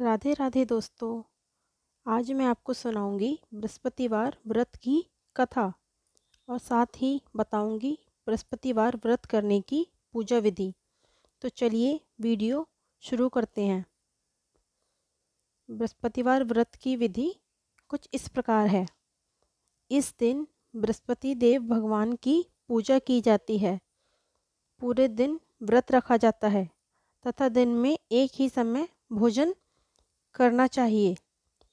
राधे राधे दोस्तों आज मैं आपको सुनाऊंगी बृहस्पतिवार व्रत की कथा और साथ ही बताऊंगी बृहस्पतिवार व्रत करने की पूजा विधि तो चलिए वीडियो शुरू करते हैं बृहस्पतिवार व्रत की विधि कुछ इस प्रकार है इस दिन बृहस्पति देव भगवान की पूजा की जाती है पूरे दिन व्रत रखा जाता है तथा दिन में एक ही समय भोजन करना चाहिए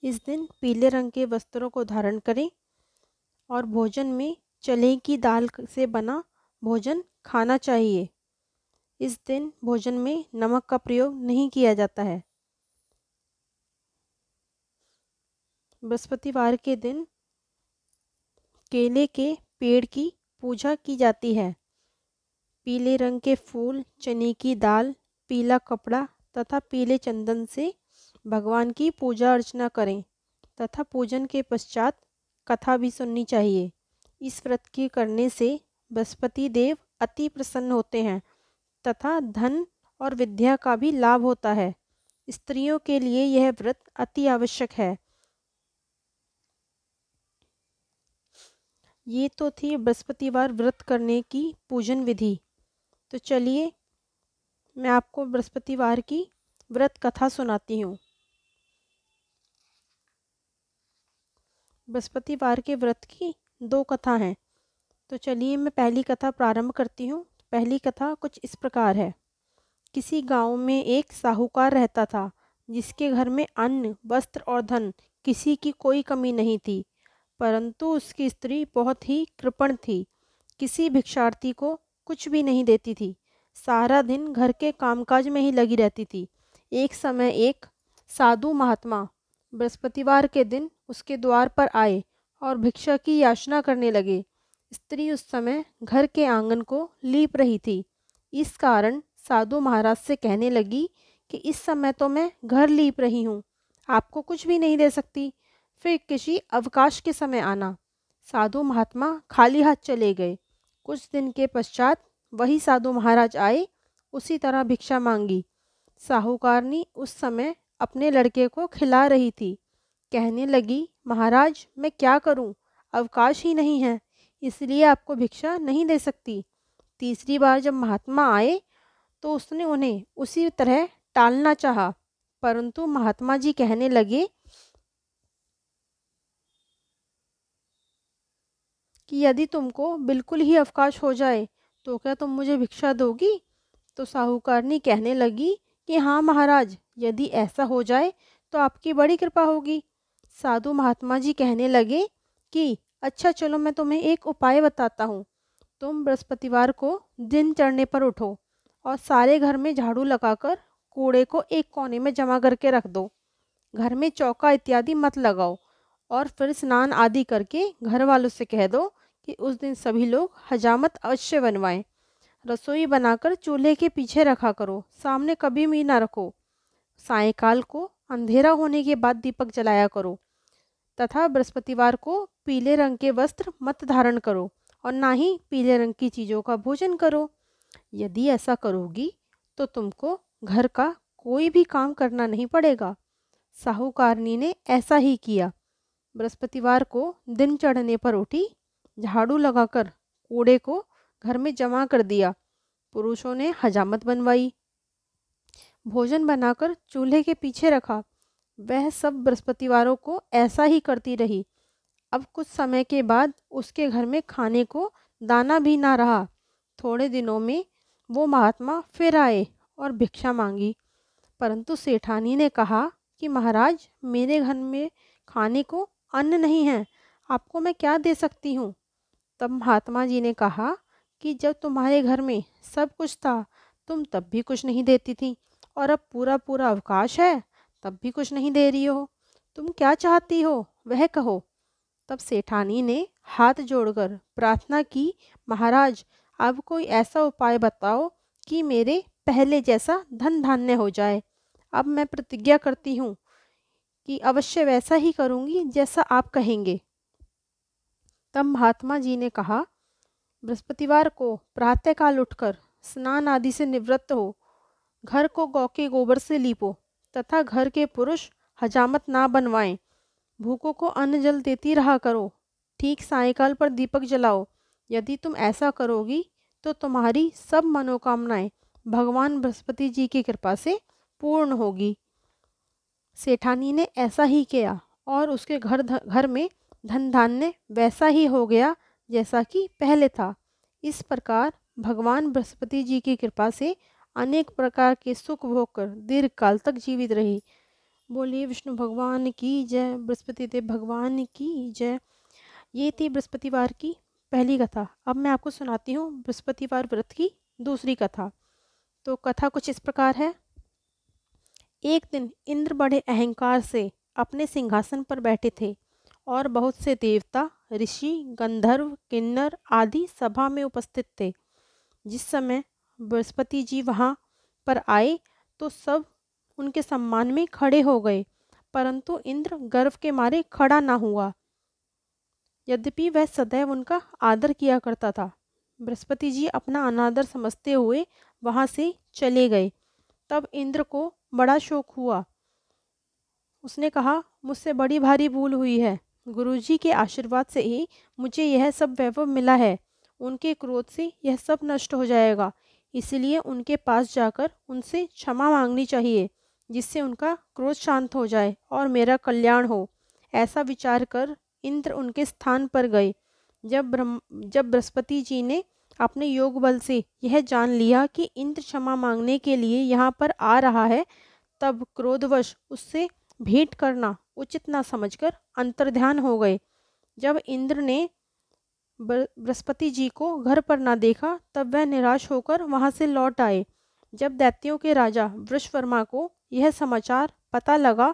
इस दिन पीले रंग के वस्त्रों को धारण करें और भोजन में चने की दाल से बना भोजन खाना चाहिए इस दिन भोजन में नमक का प्रयोग नहीं किया जाता है बृहस्पतिवार के दिन केले के पेड़ की पूजा की जाती है पीले रंग के फूल चने की दाल पीला कपड़ा तथा पीले चंदन से भगवान की पूजा अर्चना करें तथा पूजन के पश्चात कथा भी सुननी चाहिए इस व्रत के करने से बृहस्पति देव अति प्रसन्न होते हैं तथा धन और विद्या का भी लाभ होता है स्त्रियों के लिए यह व्रत अति आवश्यक है ये तो थी बृहस्पतिवार व्रत करने की पूजन विधि तो चलिए मैं आपको बृहस्पतिवार की व्रत कथा सुनाती हूँ बृहस्पतिवार के व्रत की दो कथा हैं तो चलिए मैं पहली कथा प्रारंभ करती हूँ पहली कथा कुछ इस प्रकार है किसी गांव में एक साहूकार रहता था जिसके घर में अन्न वस्त्र और धन किसी की कोई कमी नहीं थी परंतु उसकी स्त्री बहुत ही कृपण थी किसी भिक्षार्थी को कुछ भी नहीं देती थी सारा दिन घर के कामकाज में ही लगी रहती थी एक समय एक साधु महात्मा बृहस्पतिवार के दिन उसके द्वार पर आए और भिक्षा की याचना करने लगे स्त्री उस समय घर के आंगन को लीप रही थी इस कारण साधु महाराज से कहने लगी कि इस समय तो मैं घर लीप रही हूँ आपको कुछ भी नहीं दे सकती फिर किसी अवकाश के समय आना साधु महात्मा खाली हाथ चले गए कुछ दिन के पश्चात वही साधु महाराज आए उसी तरह भिक्षा मांगी साहूकार ने उस समय अपने लड़के को खिला रही थी कहने लगी महाराज मैं क्या करूं? अवकाश ही नहीं है इसलिए आपको भिक्षा नहीं दे सकती तीसरी बार जब महात्मा आए तो उसने उन्हें उसी तरह टालना चाहा परंतु महात्मा जी कहने लगे कि यदि तुमको बिल्कुल ही अवकाश हो जाए तो क्या तुम मुझे भिक्षा दोगी तो साहूकारनी कहने लगी कि हाँ महाराज यदि ऐसा हो जाए तो आपकी बड़ी कृपा होगी साधु महात्मा जी कहने लगे कि अच्छा चलो मैं तुम्हें एक उपाय बताता हूँ तुम बृहस्पतिवार को दिन चढ़ने पर उठो और सारे घर में झाड़ू लगाकर कूड़े को एक कोने में जमा करके रख दो घर में चौका इत्यादि मत लगाओ और फिर स्नान आदि करके घर वालों से कह दो कि उस दिन सभी लोग हजामत अवश्य बनवाएं रसोई बनाकर चूल्हे के पीछे रखा करो सामने कभी भी ना रखो सायकाल को अंधेरा होने के बाद दीपक जलाया करो तथा बृहस्पतिवार को पीले रंग के वस्त्र मत धारण करो और ना ही पीले रंग की चीज़ों का भोजन करो यदि ऐसा करोगी तो तुमको घर का कोई भी काम करना नहीं पड़ेगा साहूकारनी ने ऐसा ही किया बृहस्पतिवार को दिन चढ़ने पर उठी झाड़ू लगाकर कूड़े को घर में जमा कर दिया पुरुषों ने हजामत बनवाई भोजन बनाकर चूल्हे के पीछे रखा वह सब बृहस्पतिवारों को ऐसा ही करती रही अब कुछ समय के बाद उसके घर में खाने को दाना भी ना रहा थोड़े दिनों में वो महात्मा फिर आए और भिक्षा मांगी परंतु सेठानी ने कहा कि महाराज मेरे घर में खाने को अन्न नहीं है आपको मैं क्या दे सकती हूँ तब महात्मा जी ने कहा कि जब तुम्हारे घर में सब कुछ था तुम तब भी कुछ नहीं देती थी और अब पूरा पूरा अवकाश है तब भी कुछ नहीं दे रही हो तुम क्या चाहती हो वह कहो तब सेठानी ने हाथ जोड़कर प्रार्थना की महाराज अब कोई ऐसा उपाय बताओ कि मेरे पहले जैसा धन धान्य हो जाए अब मैं प्रतिज्ञा करती हूँ कि अवश्य वैसा ही करूँगी जैसा आप कहेंगे तब महात्मा जी ने कहा बृहस्पतिवार को प्रातःकाल उठकर स्नान आदि से निवृत्त हो घर को गौ के गोबर से लीपो तथा घर के पुरुष हजामत ना बनवाएं भूखों को अन्न जल देती रहा करो ठीक सायकाल पर दीपक जलाओ यदि तुम ऐसा करोगी तो तुम्हारी सब मनोकामनाएं भगवान बृहस्पति जी की कृपा से पूर्ण होगी सेठानी ने ऐसा ही किया और उसके घर घर में धन धान्य वैसा ही हो गया जैसा कि पहले था इस प्रकार भगवान बृहस्पति जी की कृपा से अनेक प्रकार के सुख भोगकर दीर्घ काल तक जीवित रही बोलिए विष्णु भगवान की जय बृहस्पति देव भगवान की जय ये थी बृहस्पतिवार की पहली कथा अब मैं आपको सुनाती हूँ बृहस्पतिवार व्रत की दूसरी कथा तो कथा कुछ इस प्रकार है एक दिन इंद्र बड़े अहंकार से अपने सिंहासन पर बैठे थे और बहुत से देवता ऋषि गंधर्व किन्नर आदि सभा में उपस्थित थे जिस समय बृहस्पति जी वहाँ पर आए तो सब उनके सम्मान में खड़े हो गए परंतु इंद्र गर्व के मारे खड़ा ना हुआ यद्यपि वह सदैव उनका आदर किया करता था बृहस्पति जी अपना अनादर समझते हुए वहाँ से चले गए तब इंद्र को बड़ा शोक हुआ उसने कहा मुझसे बड़ी भारी भूल हुई है गुरुजी के आशीर्वाद से ही मुझे यह सब वैभव मिला है उनके क्रोध से यह सब नष्ट हो जाएगा इसलिए उनके पास जाकर उनसे क्षमा मांगनी चाहिए जिससे उनका क्रोध शांत हो जाए और मेरा कल्याण हो ऐसा विचार कर इंद्र उनके स्थान पर गए जब ब्रह्म जब बृहस्पति जी ने अपने योग बल से यह जान लिया कि इंद्र क्षमा मांगने के लिए यहाँ पर आ रहा है तब क्रोधवश उससे भेंट करना उचित न समझकर अंतर्ध्यान हो गए जब इंद्र ने बृहस्पति जी को घर पर ना देखा तब वह निराश होकर वहाँ से लौट आए जब दैत्यों के राजा वृषवर्मा को यह समाचार पता लगा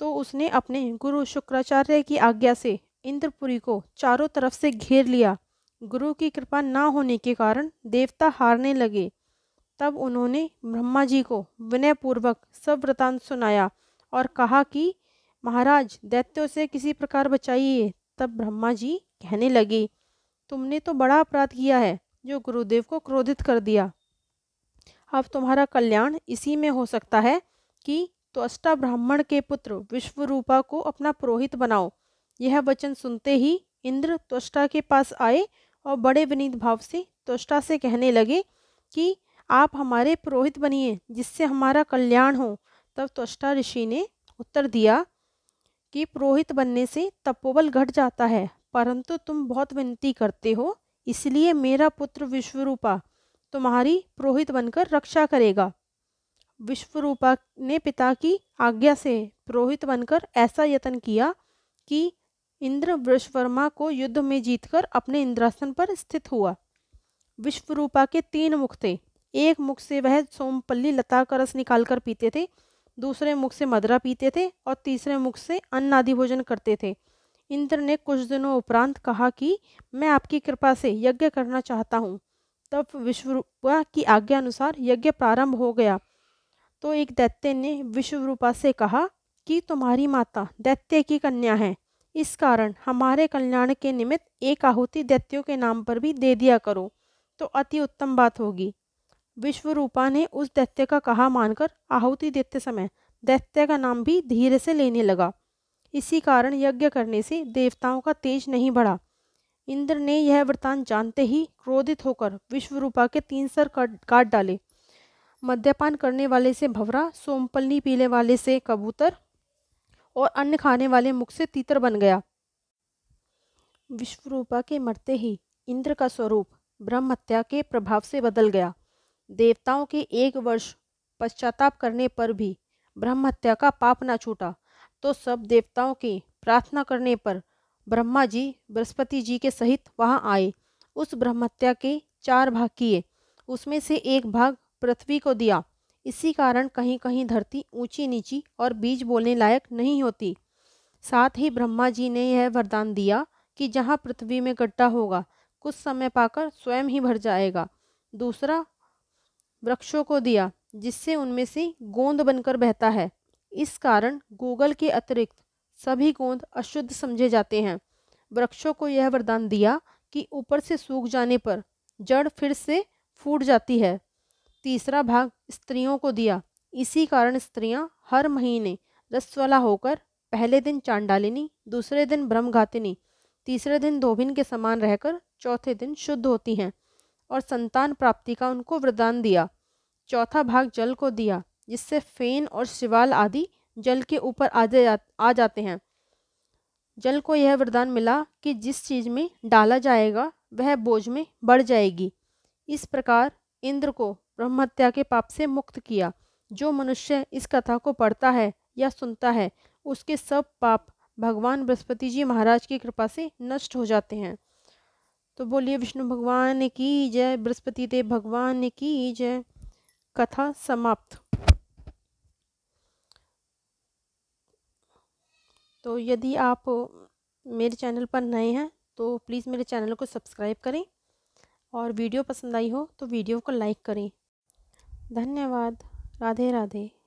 तो उसने अपने गुरु शुक्राचार्य की आज्ञा से इंद्रपुरी को चारों तरफ से घेर लिया गुरु की कृपा ना होने के कारण देवता हारने लगे तब उन्होंने ब्रह्मा जी को विनयपूर्वक सब वृतांत सुनाया और कहा कि महाराज दैत्यों से किसी प्रकार बचाइए तब ब्रह्मा जी कहने लगे तुमने तो बड़ा अपराध किया है जो गुरुदेव को क्रोधित कर दिया अब तुम्हारा कल्याण इसी में हो सकता है कि तो अष्टा ब्राह्मण के पुत्र विश्वरूपा को अपना पुरोहित बनाओ यह वचन सुनते ही इंद्र त्वष्टा के पास आए और बड़े विनीत भाव से त्वष्टा से कहने लगे कि आप हमारे पुरोहित बनिए जिससे हमारा कल्याण हो तब त्वष्टा ऋषि ने उत्तर दिया कि पुरोहित बनने से तपोबल घट जाता है परंतु तुम बहुत विनती करते हो इसलिए मेरा पुत्र विश्वरूपा तुम्हारी पुरोहित बनकर रक्षा करेगा विश्वरूपा ने पिता की आज्ञा से पुरोहित बनकर ऐसा यत्न किया कि इंद्र वृषवर्मा को युद्ध में जीतकर अपने इंद्रासन पर स्थित हुआ विश्वरूपा के तीन मुख थे एक मुख से वह सोमपल्ली लता का रस निकालकर पीते थे दूसरे मुख से मदरा पीते थे और तीसरे मुख से अन्नादि भोजन करते थे इंद्र ने कुछ दिनों उपरांत कहा कि मैं आपकी कृपा से यज्ञ करना चाहता हूँ तब विश्वरूपा की आज्ञा अनुसार यज्ञ प्रारंभ हो गया तो एक दैत्य ने विश्वरूपा से कहा कि तुम्हारी माता दैत्य की कन्या है इस कारण हमारे कल्याण के निमित्त एक आहुति दैत्यों के नाम पर भी दे दिया करो तो अति उत्तम बात होगी विश्वरूपा ने उस दैत्य का कहा मानकर आहुति देते समय दैत्य का नाम भी धीरे से लेने लगा इसी कारण यज्ञ करने से देवताओं का तेज नहीं बढ़ा इंद्र ने यह वृतान जानते ही क्रोधित होकर विश्वरूपा के तीन सर काट डाले मद्यपान करने वाले से भवरा सोमपलनी पीने वाले से कबूतर और अन्न खाने वाले मुख से तीतर बन गया विश्वरूपा के मरते ही इंद्र का स्वरूप ब्रह्म हत्या के प्रभाव से बदल गया देवताओं के एक वर्ष पश्चाताप करने पर भी ब्रह्म हत्या का पाप ना छूटा तो सब देवताओं की प्रार्थना करने पर ब्रह्मा जी बृहस्पति जी के सहित वहां आए उस ब्रह्मत्या के चार भाग किए उसमें से एक भाग पृथ्वी को दिया इसी कारण कहीं कहीं धरती ऊंची नीची और बीज बोलने लायक नहीं होती साथ ही ब्रह्मा जी ने यह वरदान दिया कि जहाँ पृथ्वी में गड्ढा होगा कुछ समय पाकर स्वयं ही भर जाएगा दूसरा वृक्षों को दिया जिससे उनमें से गोंद बनकर बहता है इस कारण गूगल के अतिरिक्त सभी गोंद अशुद्ध समझे जाते हैं वृक्षों को यह वरदान दिया कि ऊपर से सूख जाने पर जड़ फिर से फूट जाती है तीसरा भाग स्त्रियों को दिया इसी कारण स्त्रियां हर महीने रसवला होकर पहले दिन चांडालिनी दूसरे दिन ब्रह्मघातिनी तीसरे दिन धोबिन के समान रहकर चौथे दिन शुद्ध होती हैं और संतान प्राप्ति का उनको वरदान दिया चौथा भाग जल को दिया जिससे फेन और शिवाल आदि जल के ऊपर आ जा आ जाते हैं जल को यह वरदान मिला कि जिस चीज में डाला जाएगा वह बोझ में बढ़ जाएगी इस प्रकार इंद्र को ब्रह्महत्या के पाप से मुक्त किया जो मनुष्य इस कथा को पढ़ता है या सुनता है उसके सब पाप भगवान बृहस्पति जी महाराज की कृपा से नष्ट हो जाते हैं तो बोलिए विष्णु भगवान की जय बृहस्पति देव भगवान की जय कथा समाप्त तो यदि आप मेरे चैनल पर नए हैं तो प्लीज़ मेरे चैनल को सब्सक्राइब करें और वीडियो पसंद आई हो तो वीडियो को लाइक करें धन्यवाद राधे राधे